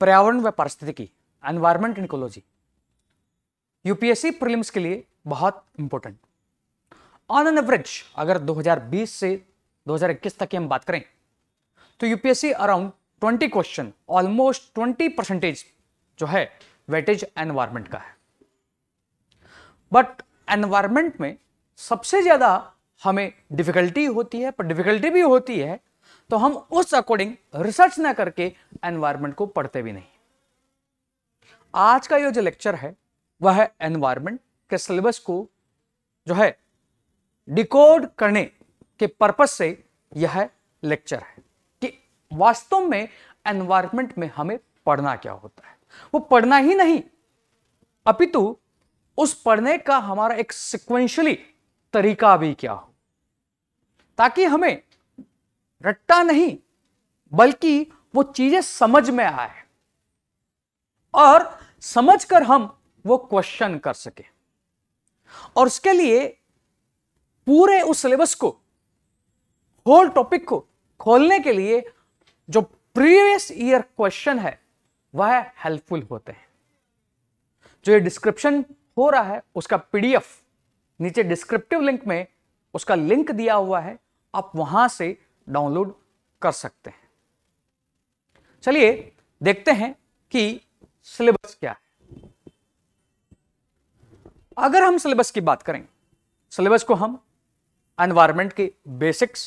पर्यावरण व पारिस्थितिकी environment and ecology UPSC prelims के लिए बहुत इंपॉर्टेंट ऑन एन एवरेज अगर 2020 से 2021 तक की हम बात करें तो UPSC around 20 question almost 20 percentage जो है वेटेज एनवायरमेंट का है बट एनवायरमेंट में सबसे ज़्यादा हमें डिफिकल्टी होती है पर डिफिकल्टी भी होती है तो हम उस अकॉर्डिंग रिसर्च ना करके एनवायरमेंट को पढ़ते भी नहीं आज का ये जो लेक्चर है वह है एनवायरमेंट के सिलेबस को जो है डिकोड करने के पर्पज से यह लेक्चर है कि वास्तव में एनवायरमेंट में हमें पढ़ना क्या होता है वो पढ़ना ही नहीं अपितु उस पढ़ने का हमारा एक सिक्वेंशली तरीका भी क्या हो ताकि हमें रट्टा नहीं बल्कि वो चीजें समझ में आए और समझकर हम वो क्वेश्चन कर सके और उसके लिए पूरे उस सिलेबस को होल टॉपिक को खोलने के लिए जो प्रीवियस ईयर क्वेश्चन है वह हेल्पफुल होते हैं जो ये डिस्क्रिप्शन हो रहा है उसका पीडीएफ नीचे डिस्क्रिप्टिव लिंक में उसका लिंक दिया हुआ है आप वहां से डाउनलोड कर सकते हैं चलिए देखते हैं कि सिलेबस क्या है अगर हम सिलेबस की बात करें सिलेबस को हम एनवायरमेंट के बेसिक्स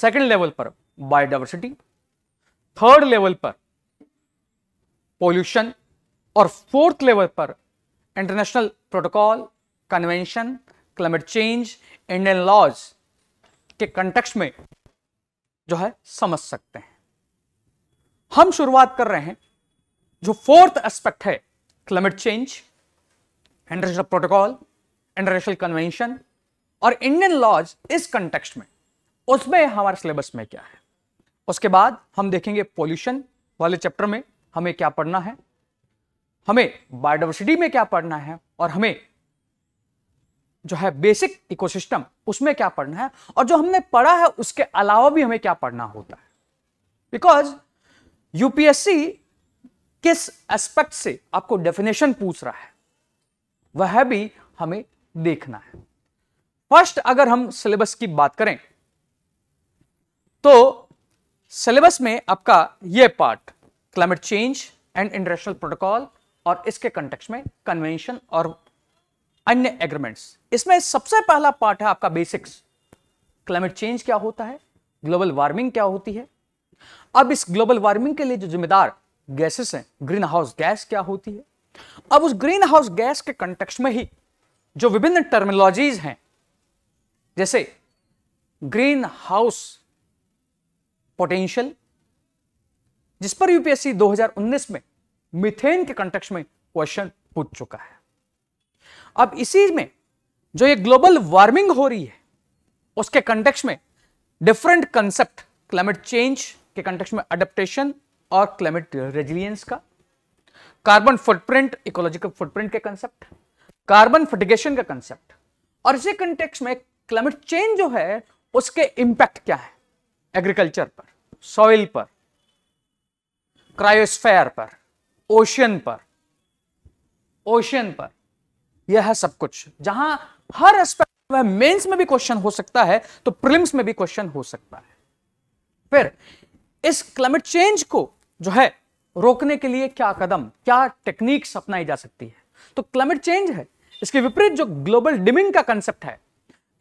सेकेंड लेवल पर बायोडाइवर्सिटी थर्ड लेवल पर पोल्यूशन और फोर्थ लेवल पर international protocol convention climate change Indian laws के कंटेक्स्ट में जो है समझ सकते हैं हम शुरुआत कर रहे हैं जो फोर्थ एस्पेक्ट है climate change international protocol international convention और इंडियन लॉज इस कंटेक्स्ट में उसमें हमारे सिलेबस में क्या है उसके बाद हम देखेंगे पोल्यूशन वाले चैप्टर में हमें क्या पढ़ना है हमें बायोडाइवर्सिटी में क्या पढ़ना है और हमें जो है बेसिक इकोसिस्टम उसमें क्या पढ़ना है और जो हमने पढ़ा है उसके अलावा भी हमें क्या पढ़ना होता है बिकॉज यूपीएससी किस एस्पेक्ट से आपको डेफिनेशन पूछ रहा है वह भी हमें देखना है फर्स्ट अगर हम सिलेबस की बात करें तो सिलेबस में आपका यह part climate change and international protocol और इसके कंटेक्स में कन्वेंशन और अन्य एग्रीमेंट्स इसमें सबसे पहला पार्ट है आपका बेसिक्स क्लाइमेट चेंज क्या होता है ग्लोबल वार्मिंग क्या होती है अब इस ग्लोबल वार्मिंग के लिए जो जिम्मेदार गैसेस हैं ग्रीन हाउस गैस क्या होती है अब उस ग्रीन हाउस गैस के कंटेक्स में ही जो विभिन्न टर्मिनोलॉजीज हैं जैसे ग्रीन हाउस पोटेंशियल जिस पर यूपीएससी 2019 में मिथेन के कंटेक्स में क्वेश्चन पूछ चुका है अब इसी में जो ये ग्लोबल वार्मिंग हो रही है उसके कंटेक्स में डिफरेंट कंसेप्ट क्लाइमेट चेंज के कंटेक्स में अडेप्टेशन और क्लाइमेट रेजिलियंस का कार्बन फुटप्रिंट इकोलॉजिकल फुटप्रिंट के कंसेप्ट कार्बन फटिगेशन का कंसेप्ट और इसी कंटेक्स में क्लाइमेट चेंज जो है उसके इंपैक्ट क्या है एग्रीकल्चर पर सॉइल पर क्रायोस्फेयर पर ओशियन पर ओशियन पर यह है सब कुछ जहां हर एस्पेक्ट वह मेंस में भी क्वेश्चन हो सकता है तो प्रिलिम्स में भी क्वेश्चन हो सकता है फिर इस क्लाइमेट चेंज को जो है रोकने के लिए क्या कदम क्या टेक्निक्स अपनाई जा सकती है तो क्लाइमेट चेंज है इसके विपरीत जो ग्लोबल डिमिंग का कंसेप्ट है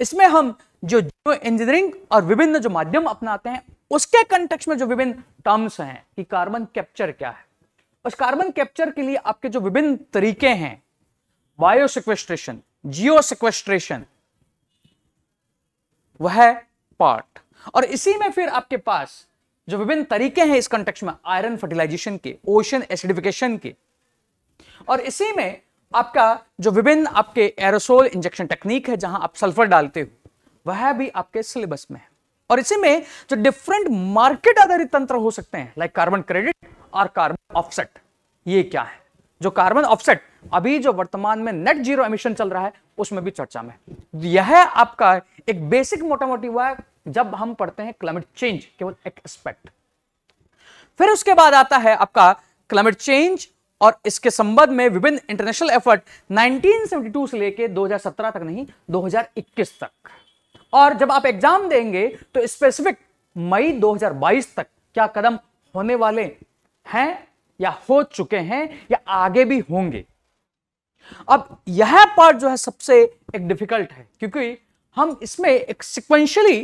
इसमें हम जो जियो इंजीनियरिंग और विभिन्न जो माध्यम अपनाते हैं उसके कंटेक्स में जो विभिन्न टर्म्स हैं कि कार्बन कैप्चर क्या है उस कार्बन कैप्चर के लिए आपके जो विभिन्न तरीके हैं बायोसिक्वेस्ट्रेशन जियो सिक्वेस्ट्रेशन वह पार्ट और इसी में फिर आपके पास जो विभिन्न तरीके हैं इस कंटेक्स्ट में आयरन फर्टिलाइजेशन के ओशन एसिडिफिकेशन के और इसी में आपका जो विभिन्न आपके एरोसोल इंजेक्शन टेक्निक है जहां आप सल्फर डालते हो वह भी आपके सिलेबस में है और इसी में जो डिफरेंट मार्केट आधारित तंत्र हो सकते हैं लाइक कार्बन क्रेडिट और कार्बन ऑफसेट ये क्या है जो कार्बन ऑफसेट अभी जो वर्तमान में नेट जीरो एमिशन चल रहा है उसमें भी चर्चा में यह आपका एक बेसिक मोटा मोटी हुआ है जब हम पढ़ते हैं क्लाइमेट चेंज केवल एक एस्पेक्ट फिर उसके बाद आता है आपका क्लाइमेट चेंज और इसके संबंध में विभिन्न इंटरनेशनल एफर्ट 1972 से लेके 2017 तक नहीं 2021 तक और जब आप एग्जाम देंगे तो स्पेसिफिक मई 2022 तक क्या कदम होने वाले हैं या हो चुके हैं या आगे भी होंगे अब यह पार्ट जो है सबसे एक डिफिकल्ट है क्योंकि हम इसमें एक सिक्वेंशली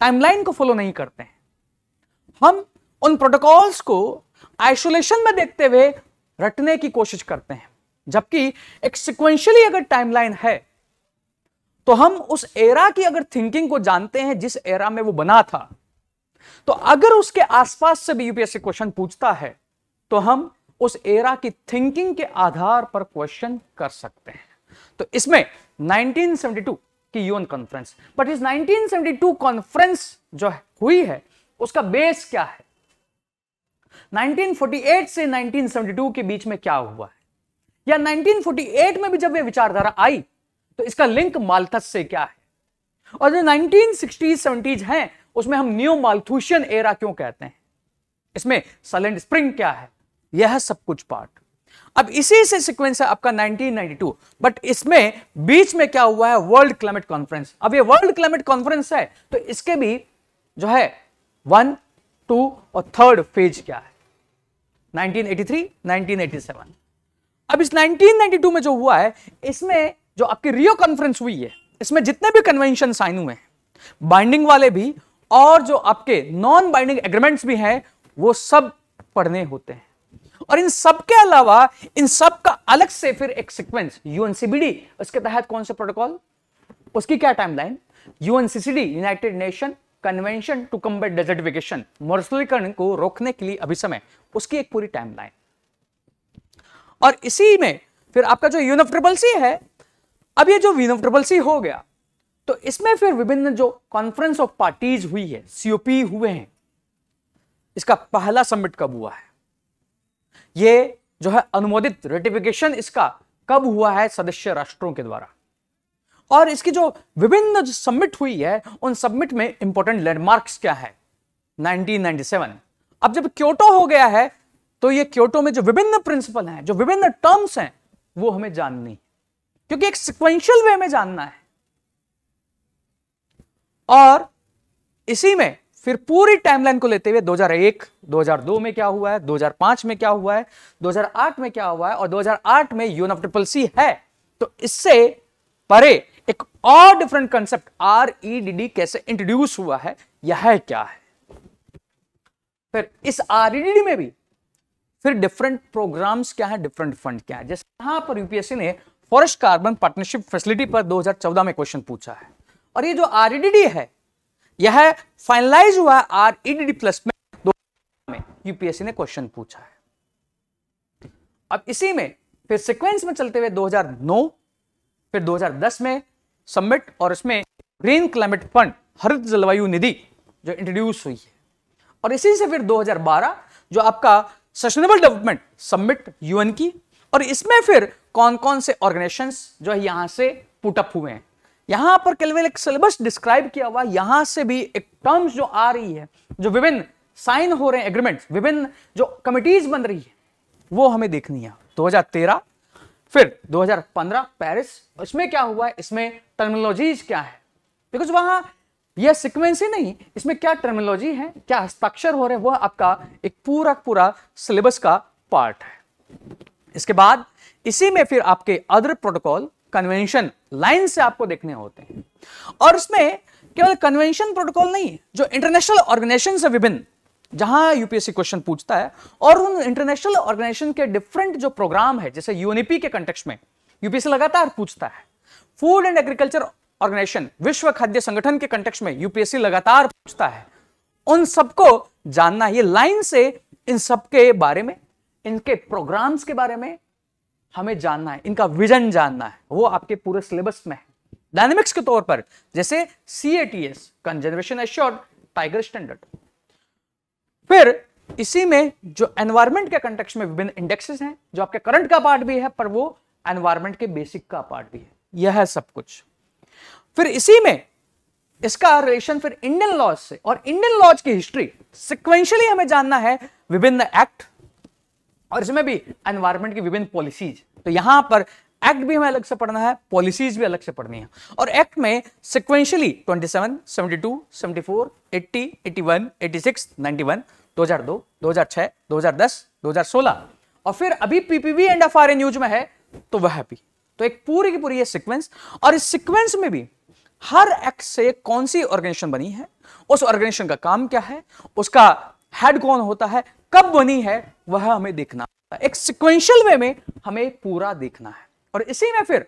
टाइमलाइन को फॉलो नहीं करते हैं हम उन प्रोटोकॉल्स को आइसोलेशन में देखते हुए रटने की कोशिश करते हैं जबकि एक सिक्वेंशली अगर टाइमलाइन है तो हम उस एरा की अगर थिंकिंग को जानते हैं जिस एरा में वो बना था तो अगर उसके आसपास से भी यूपीएससी क्वेश्चन पूछता है तो हम उस एरा की थिंकिंग के आधार पर क्वेश्चन कर सकते हैं तो इसमें 1972 की यूएन कॉन्फ्रेंस बट इस 1972 कॉन्फ्रेंस जो हुई है उसका बेस क्या है 1948 से 1972 के बीच में क्या हुआ है या 1948 में भी जब यह विचारधारा आई तो इसका लिंक मालथस से क्या है और जो 1960s 70s हैं उसमें हम न्यू माल्थुशियन एरा क्यों कहते हैं इसमें साइलेंट स्प्रिंग क्या है यह सब कुछ पार्ट अब इसी से सीक्वेंस है आपका 1992 बट इसमें बीच में क्या हुआ है वर्ल्ड क्लाइमेट कॉन्फ्रेंस अब ये वर्ल्ड क्लाइमेट कॉन्फ्रेंस है तो इसके भी जो है वन टू और थर्ड फेज क्या है 1983, 1987 अब इस 1992 में जो हुआ है इसमें जो आपकी रियो कॉन्फ्रेंस हुई है इसमें जितने भी कन्वेंशन साइन हुए हैं बाइंडिंग वाले भी और जो आपके नॉन बाइंडिंग एग्रीमेंट्स भी हैं वो सब पढ़ने होते हैं और इन सब के अलावा इन सब का अलग से फिर एक सीक्वेंस यूएनसीबीडी उसके तहत कौन सा प्रोटोकॉल उसकी क्या timeline UNCCD United Nation convention to combat desertification मरुस्थलीकरण को रोकने के लिए अभी समय उसकी एक पूरी टाइमलाइन और इसी में फिर आपका जो यूनफ सी है अब ये जो यूनफ सी हो गया तो इसमें फिर विभिन्न जो कॉन्फ्रेंस ऑफ पार्टीज हुई है सीओपी हुए हैं इसका पहला समिट कब हुआ है ये जो है अनुमोदित रेटिफिकेशन इसका कब हुआ है सदस्य राष्ट्रों के द्वारा और इसकी जो विभिन्न जो सबमिट हुई है उन सबमिट में इंपॉर्टेंट लैंडमार्क्स क्या है 1997 अब जब क्योटो हो गया है तो ये क्योटो में जो विभिन्न प्रिंसिपल हैं जो विभिन्न टर्म्स हैं वो हमें जाननी क्योंकि एक सिक्वेंशियल वे में जानना है और इसी में फिर पूरी टाइमलाइन को लेते हुए 2001, 2002 में क्या हुआ है 2005 में क्या हुआ है 2008 में क्या हुआ है और 2008 में यून ऑफ ट्रिपल सी है तो इससे परे एक और different concept R E D D कैसे इंट्रोड्यूस हुआ है यह है क्या है फिर इस आर ई डी डी में भी फिर डिफरेंट प्रोग्राम्स क्या है डिफरेंट फंड क्या है जैसे यहां पर यूपीएससी ने फॉरेस्ट कार्बन पार्टनरशिप फैसिलिटी पर 2014 में क्वेश्चन पूछा है और ये जो आरईडीडी e है यह फाइनलाइज हुआ आर ईडीडी प्लस में दो में यूपीएससी ने क्वेश्चन पूछा है अब इसी में फिर सीक्वेंस में चलते हुए 2009 फिर 2010 में सबमिट और इसमें ग्रीन क्लाइमेट फंड हरित जलवायु निधि जो इंट्रोड्यूस हुई है और इसी से फिर 2012 जो आपका सस्टेनेबल डेवलपमेंट सबमिट यूएन की और इसमें फिर कौन कौन से ऑर्गेनाइजेशंस जो है यहां से पुटअप हुए हैं यहां पर केल्विन एक सिलेबस डिस्क्राइब किया हुआ यहां से भी एक टर्म्स जो आ रही है जो विभिन्न साइन हो रहे हैं एग्रीमेंट विभिन्न जो कमिटीज बन रही है वो हमें देखनी है 2013 फिर 2015 पेरिस इसमें क्या हुआ है इसमें टर्मिनोलॉजीज क्या है बिकॉज वहां यह सिक्वेंस ही नहीं इसमें क्या टर्मिनोलॉजी है क्या हस्ताक्षर हो रहे हैं वह आपका एक पूरा पूरा सिलेबस का पार्ट है इसके बाद इसी में फिर आपके अदर प्रोटोकॉल कन्वेंशन लाइन से आपको देखने होते हैं और उसमें केवल कन्वेंशन प्रोटोकॉल नहीं है जो इंटरनेशनल ऑर्गेनाइजेशन से विभिन्न जहां यूपीएससी क्वेश्चन पूछता है और उन इंटरनेशनल ऑर्गेनाइजेशन के डिफरेंट जो प्रोग्राम है जैसे यूएनपी e के कंटेक्स में यूपीएससी लगातार पूछता है फूड एंड एग्रीकल्चर ऑर्गेनाइजेशन विश्व खाद्य संगठन के कंटेक्स में यूपीएससी लगातार पूछता है उन सबको जानना ये लाइन से इन सबके बारे में इनके प्रोग्राम्स के बारे में हमें जानना है इनका विजन जानना है वो आपके पूरे सिलेबस में है डायनेमिक्स के तौर पर जैसे C A T S conservation assured tiger standard फिर इसी में जो एनवायरमेंट के कंटेक्स में विभिन्न इंडेक्सेस हैं जो आपके करंट का पार्ट भी है पर वो एनवायरमेंट के बेसिक का पार्ट भी है यह है सब कुछ फिर इसी में इसका रिलेशन फिर इंडियन लॉज से और इंडियन लॉज की हिस्ट्री सिक्वेंशियली हमें जानना है विभिन्न एक्ट और इसमें भी एनवायरमेंट की विभिन्न पॉलिसीज तो यहां पर एक्ट भी हमें अलग से पढ़ना है पॉलिसीज भी अलग से पढ़नी है और एक्ट में सिक्वेंशियली 27, 72, 74, 80, 81, 86, 91, 2002, 2006, 2010, 2016 और फिर अभी PPV and F R N use में है तो वह भी तो एक पूरी की पूरी सिक्वेंस और इस सिक्वेंस में भी हर एक्ट से कौन सी ऑर्गेनाइजेशन बनी है उस ऑर्गेनाइजेशन का काम क्या है उसका हेड कौन होता है कब बनी है वह हमें देखना है। एक सिक्वेंशियल वे में हमें पूरा देखना है और इसी में फिर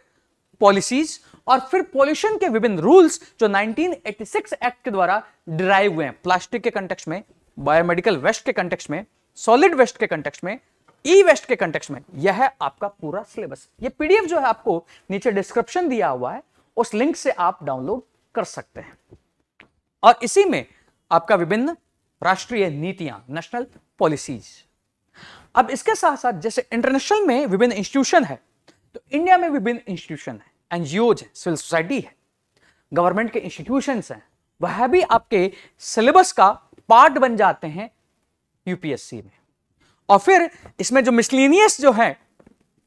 पॉलिसीज और फिर पॉल्यूशन के विभिन्न रूल्स जो 1986 एक्ट के द्वारा ड्राइव हुए हैं प्लास्टिक के कंटेक्स में बायोमेडिकल वेस्ट के कंटेक्स में सॉलिड वेस्ट के कंटेक्स में ई वेस्ट के कंटेक्स में यह है आपका पूरा सिलेबस ये पीडीएफ जो है आपको नीचे डिस्क्रिप्शन दिया हुआ है उस लिंक से आप डाउनलोड कर सकते हैं और इसी में आपका विभिन्न राष्ट्रीय नीतियां नेशनल पॉलिसीज अब इसके साथ साथ जैसे इंटरनेशनल में विभिन्न इंस्टीट्यूशन है तो इंडिया में विभिन्न इंस्टीट्यूशन है एनजीओज है सिविल सोसाइटी है गवर्नमेंट के इंस्टीट्यूशन हैं वह भी आपके सिलेबस का पार्ट बन जाते हैं यूपीएससी में और फिर इसमें जो मिसलिनियस जो है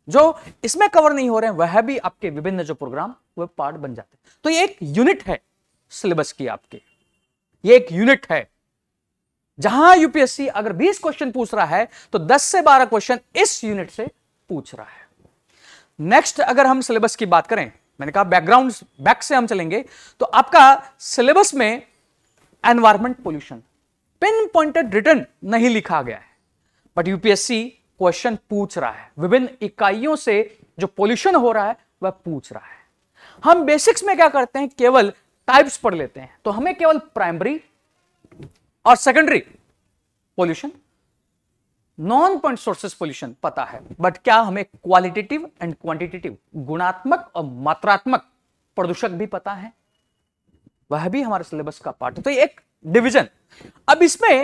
जो इसमें कवर नहीं हो रहे हैं वह भी आपके विभिन्न जो प्रोग्राम वह पार्ट बन जाते हैं तो ये एक यूनिट है सिलेबस की आपके ये एक यूनिट है जहां यूपीएससी अगर 20 क्वेश्चन पूछ रहा है तो 10 से 12 क्वेश्चन इस यूनिट से पूछ रहा है नेक्स्ट अगर हम सिलेबस की बात करें मैंने कहा बैकग्राउंड बैक से हम चलेंगे तो आपका सिलेबस में environment pollution pinpointed written नहीं लिखा गया है बट यूपीएससी क्वेश्चन पूछ रहा है विभिन्न इकाइयों से जो पोल्यूशन हो रहा है वह पूछ रहा है हम बेसिक्स में क्या करते हैं केवल टाइप्स पढ़ लेते हैं तो हमें केवल प्राइमरी और secondary pollution non point sources pollution पता है बट क्या हमें क्वालिटेटिव एंड क्वांटिटेटिव गुणात्मक और मात्रात्मक प्रदूषक भी पता है वह भी हमारे सिलेबस का पार्ट है तो एक डिवीजन अब इसमें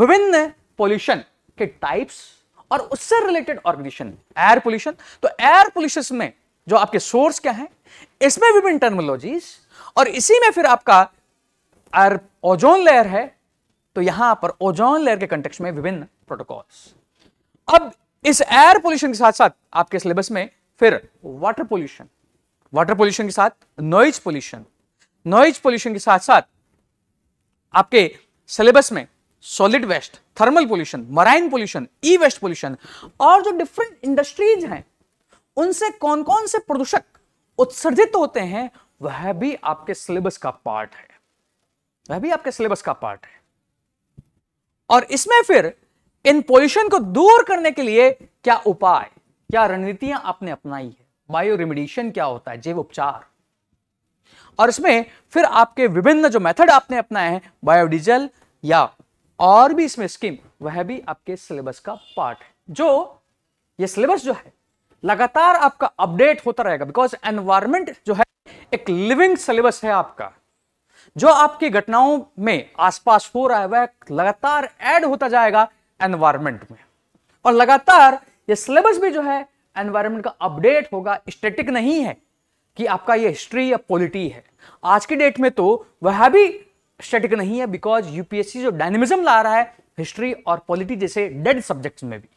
विभिन्न पोल्यूशन के टाइप्स और उससे रिलेटेड ऑर्गेनाइजेशन एयर पोल्यूशन तो एयर पोल्यूशन में जो आपके सोर्स क्या है इसमें विभिन्न टर्मोलॉजीज और इसी में फिर आपका एयर ओजोन लेयर है तो यहां पर ओजोन लेयर के कंटेक्स में विभिन्न प्रोटोकॉल्स अब इस एयर पोल्यूशन के साथ साथ आपके सिलेबस में फिर वाटर पोल्यूशन वाटर पोल्यूशन के साथ नॉइज पोल्यूशन नॉइज पोल्यूशन के साथ साथ आपके सिलेबस में solid waste thermal pollution marine pollution e waste pollution और जो डिफरेंट इंडस्ट्रीज हैं उनसे कौन कौन से प्रदूषक उत्सर्जित होते हैं वह भी आपके सिलेबस का पार्ट है वह भी आपके सिलेबस का पार्ट है और इसमें फिर इन पोल्यूशन को दूर करने के लिए क्या उपाय क्या रणनीतियां आपने अपनाई है बायो रिमिडिएशन क्या होता है जैव उपचार और इसमें फिर आपके विभिन्न जो मेथड आपने अपनाए हैं बायोडीजल या और भी इसमें स्कीम वह भी आपके सिलेबस का पार्ट है जो ये सिलेबस जो है लगातार आपका अपडेट होता रहेगा बिकॉज एनवायरमेंट जो है एक लिविंग सिलेबस है आपका जो आपकी घटनाओं में आसपास हो रहा है वह लगातार ऐड होता जाएगा एनवायरमेंट में और लगातार ये सिलेबस भी जो है एनवायरमेंट का अपडेट होगा स्टेटिक नहीं है कि आपका ये हिस्ट्री या पॉलिटी है आज की डेट में तो वह भी स्टेटिक नहीं है बिकॉज यूपीएससी जो डायनेमिज्म ला रहा है हिस्ट्री और पॉलिटी जैसे डेड सब्जेक्ट्स में भी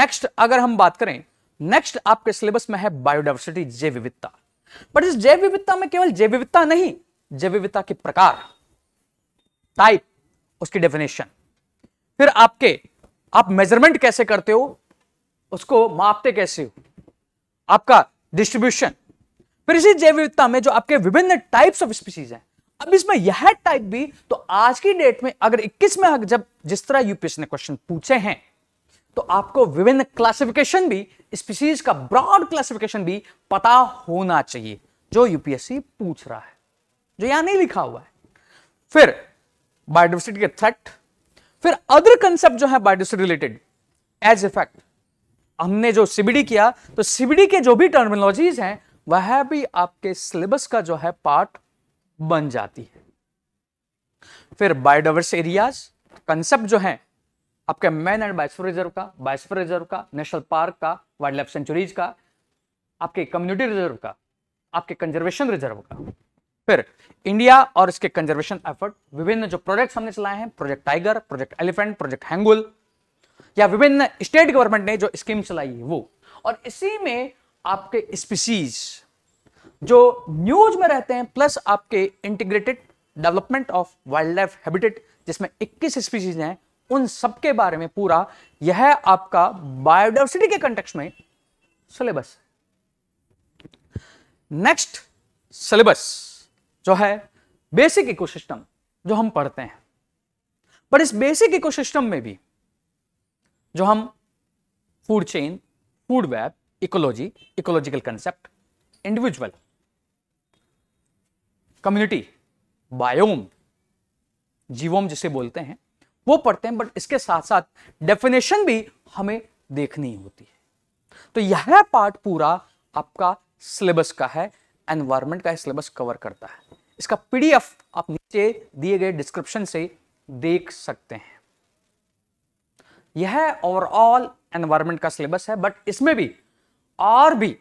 नेक्स्ट अगर हम बात करें नेक्स्ट आपके सिलेबस में है बायोडाइवर्सिटी जैव विविधता बट इस जैव विविधता में केवल जैव विविधता नहीं जैव विविधता के प्रकार टाइप उसकी डेफिनेशन फिर आपके आप मेजरमेंट कैसे करते हो उसको मापते कैसे हो आपका डिस्ट्रीब्यूशन फिर इसी जैव विविधता में जो आपके विभिन्न टाइप्स ऑफ स्पीसीज हैं अब इसमें यह टाइप भी तो आज की डेट में अगर 21 में जब जिस तरह यूपीएससी ने क्वेश्चन पूछे हैं तो आपको विभिन्न क्लासिफिकेशन भी स्पीसीज का ब्रॉड क्लासिफिकेशन भी पता होना चाहिए जो यूपीएससी पूछ रहा है जो यहां नहीं लिखा हुआ है फिर बायोडिवर्सिटी के थ्रेट फिर अदर कंसेप्ट जो है बायोडिवर्सिटी रिलेटेड एज इफेक्ट हमने जो सीबीडी किया तो सीबीडी के जो भी टर्मिनोलॉजीज हैं वह भी आपके सिलेबस का जो है पार्ट बन जाती है फिर बायोडाइवर्स एरियाज कंसेप्ट जो है आपके मैन एंड बायोस्फीयर रिजर्व का बायोस्फीयर रिजर्व का नेशनल पार्क का वाइल्ड लाइफ सेंचुरीज का आपके कम्युनिटी रिजर्व का आपके कंजर्वेशन रिजर्व का फिर इंडिया और इसके कंजर्वेशन एफर्ट विभिन्न जो प्रोजेक्ट हमने चलाए हैं project tiger project elephant project Hangul या विभिन्न स्टेट गवर्नमेंट ने जो स्कीम चलाई है वो और इसी में आपके स्पीसीज जो न्यूज में रहते हैं प्लस आपके integrated development of wildlife habitat जिसमें 21 स्पीसीज हैं उन सब के बारे में पूरा यह आपका बायोडाइवर्सिटी के कंटेक्स्ट में सिलेबस नेक्स्ट सिलेबस जो है बेसिक इकोसिस्टम जो हम पढ़ते हैं पर इस बेसिक इकोसिस्टम में भी जो हम food chain food web ecology ecological concept individual community biome जीवोम जिसे बोलते हैं वो पढ़ते हैं बट इसके साथ साथ डेफिनेशन भी हमें देखनी होती है तो यह पार्ट पूरा आपका सिलेबस का है एनवायरमेंट का सिलेबस कवर करता है इसका पीडीएफ आप नीचे दिए गए डिस्क्रिप्शन से देख सकते हैं यह ओवरऑल एनवायरमेंट का सिलेबस है बट इसमें भी और भी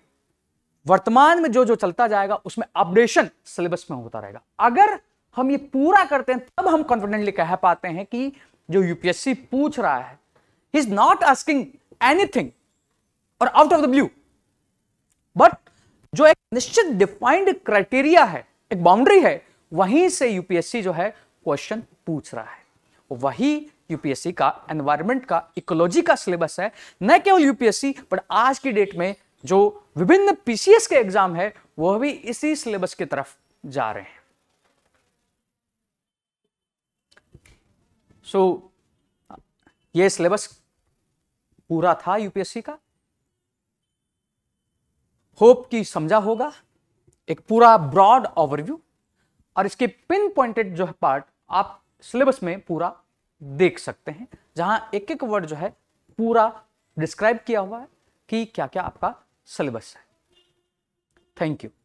वर्तमान में जो जो चलता जाएगा उसमें अपडेशन सिलेबस में होता रहेगा अगर हम ये पूरा करते हैं तब हम कॉन्फिडेंटली कह पाते हैं कि जो यूपीएससी पूछ रहा है he is not asking anything और out of the blue but जो एक निश्चित डिफाइंड क्राइटेरिया है एक बाउंड्री है वहीं से यूपीएससी जो है क्वेश्चन पूछ रहा है वही यूपीएससी का एनवायरमेंट का इकोलॉजी का सिलेबस है न केवल यूपीएससी बट आज की डेट में जो विभिन्न पीसीएस के एग्जाम है वह भी इसी सिलेबस की तरफ जा रहे हैं सो so, ये सिलेबस पूरा था यूपीएससी का होप की समझा होगा एक पूरा ब्रॉड ओवरव्यू और इसके पिन पॉइंटेड जो है पार्ट आप सिलेबस में पूरा देख सकते हैं जहां एक एक वर्ड जो है पूरा डिस्क्राइब किया हुआ है कि क्या क्या आपका सिलेबस है थैंक यू